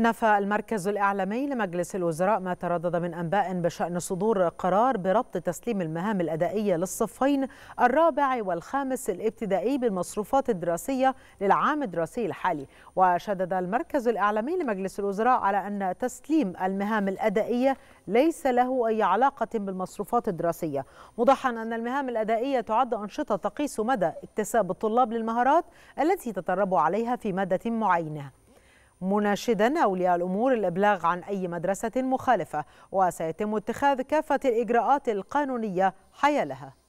نفى المركز الإعلامي لمجلس الوزراء ما تردد من أنباء بشأن صدور قرار بربط تسليم المهام الأدائية للصفين الرابع والخامس الابتدائي بالمصروفات الدراسية للعام الدراسي الحالي وشدد المركز الإعلامي لمجلس الوزراء على أن تسليم المهام الأدائية ليس له أي علاقة بالمصروفات الدراسية مضحا أن المهام الأدائية تعد أنشطة تقيس مدى اكتساب الطلاب للمهارات التي تتربوا عليها في مادة معينة مناشدا أولياء الأمور الإبلاغ عن أي مدرسة مخالفة وسيتم اتخاذ كافة الإجراءات القانونية حيالها